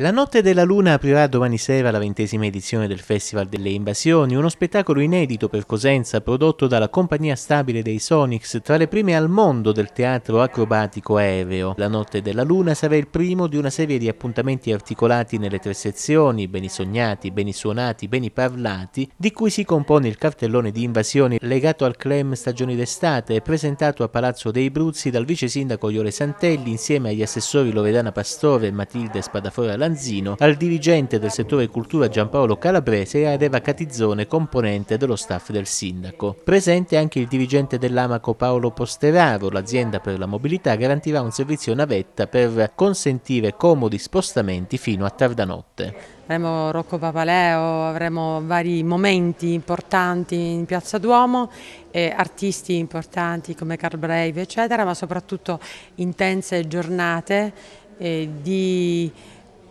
La Notte della Luna aprirà domani sera la ventesima edizione del Festival delle Invasioni, uno spettacolo inedito per Cosenza prodotto dalla compagnia stabile dei Sonics, tra le prime al mondo del teatro acrobatico aereo. La Notte della Luna sarà il primo di una serie di appuntamenti articolati nelle tre sezioni, beni sognati, beni suonati, beni parlati, di cui si compone il cartellone di invasioni legato al clem Stagioni d'estate, e presentato a Palazzo dei Bruzzi dal vice sindaco Iole Santelli insieme agli assessori Lovedana Pastore e Matilde Spadafora Lanzini Lanzino al dirigente del settore cultura Giampaolo Calabrese e ad Eva Catizzone, componente dello staff del sindaco. Presente anche il dirigente dell'Amaco Paolo Posteraro, l'azienda per la mobilità garantirà un servizio navetta per consentire comodi spostamenti fino a tarda notte. Avremo Rocco Papaleo, avremo vari momenti importanti in Piazza Duomo, eh, artisti importanti come Carl Brave eccetera, ma soprattutto intense giornate eh, di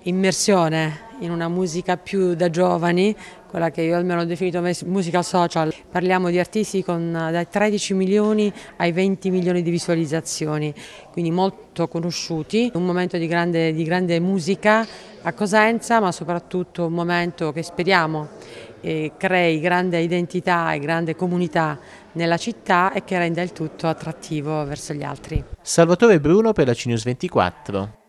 immersione in una musica più da giovani, quella che io almeno ho definito musica social. Parliamo di artisti con eh, dai 13 milioni ai 20 milioni di visualizzazioni, quindi molto conosciuti, un momento di grande, di grande musica a Cosenza, ma soprattutto un momento che speriamo eh, crei grande identità e grande comunità nella città e che renda il tutto attrattivo verso gli altri. Salvatore Bruno per la CNews 24.